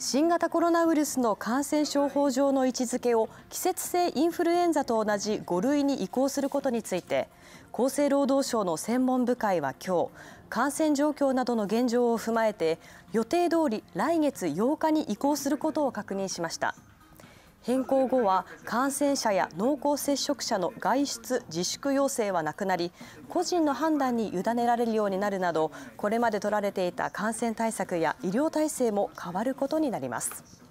新型コロナウイルスの感染症法上の位置づけを季節性インフルエンザと同じ5類に移行することについて厚生労働省の専門部会は今日感染状況などの現状を踏まえて予定通り来月8日に移行することを確認しました。変更後は感染者や濃厚接触者の外出自粛要請はなくなり個人の判断に委ねられるようになるなどこれまで取られていた感染対策や医療体制も変わることになります。